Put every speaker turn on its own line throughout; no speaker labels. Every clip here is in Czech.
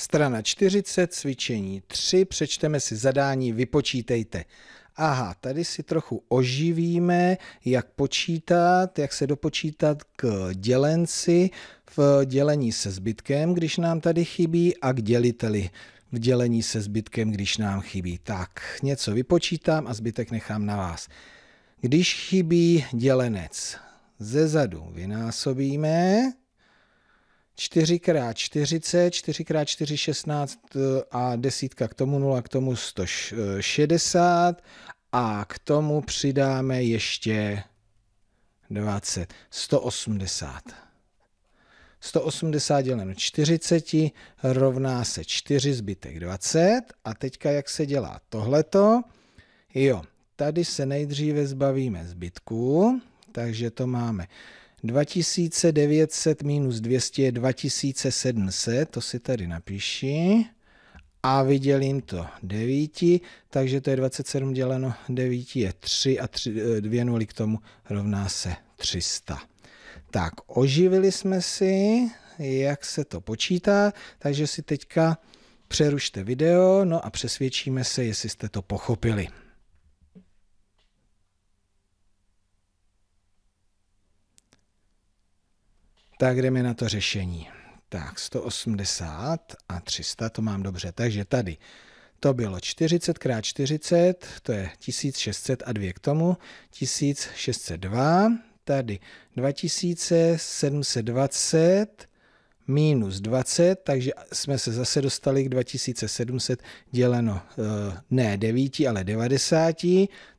Strana 40, cvičení 3, přečteme si zadání, vypočítejte. Aha, tady si trochu oživíme, jak počítat, jak se dopočítat k dělenci v dělení se zbytkem, když nám tady chybí, a k děliteli v dělení se zbytkem, když nám chybí. Tak, něco vypočítám a zbytek nechám na vás. Když chybí dělenec, ze zadu vynásobíme, 4x40, 4x4 16 a desítka k tomu 0, k tomu 160 a k tomu přidáme ještě 20, 180. 180 děleno 40 rovná se 4 zbytek 20 a teďka jak se dělá tohleto? Jo, tady se nejdříve zbavíme zbytku, takže to máme 2900 minus 200 je 2700, to si tady napíši. A vydělím to 9, takže to je 27 děleno 9 je 3 a 3, 2 eh, nuly k tomu rovná se 300. Tak, oživili jsme si, jak se to počítá, takže si teďka přerušte video, no a přesvědčíme se, jestli jste to pochopili. Tak jdeme na to řešení. Tak 180 a 300, to mám dobře. Takže tady to bylo 40 krát 40, to je 1600 a 2 k tomu, 1602, tady 2720 minus 20, takže jsme se zase dostali k 2700 děleno eh, ne 9, ale 90,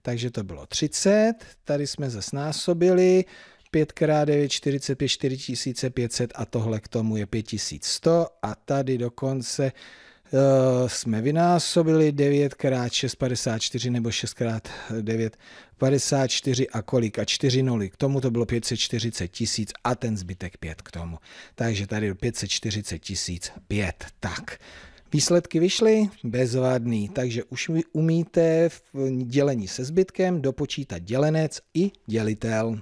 takže to bylo 30, tady jsme zase násobili, 5x9, 45, 4500 a tohle k tomu je 5100 a tady dokonce uh, jsme vynásobili 9x6, 54 nebo 6x9, 54 a kolik a 4 nuly. K tomu to bylo 540 tisíc a ten zbytek 5 k tomu. Takže tady 540 tisíc 5. Tak. Výsledky vyšly bezvadný, takže už umíte v dělení se zbytkem dopočítat dělenec i dělitel.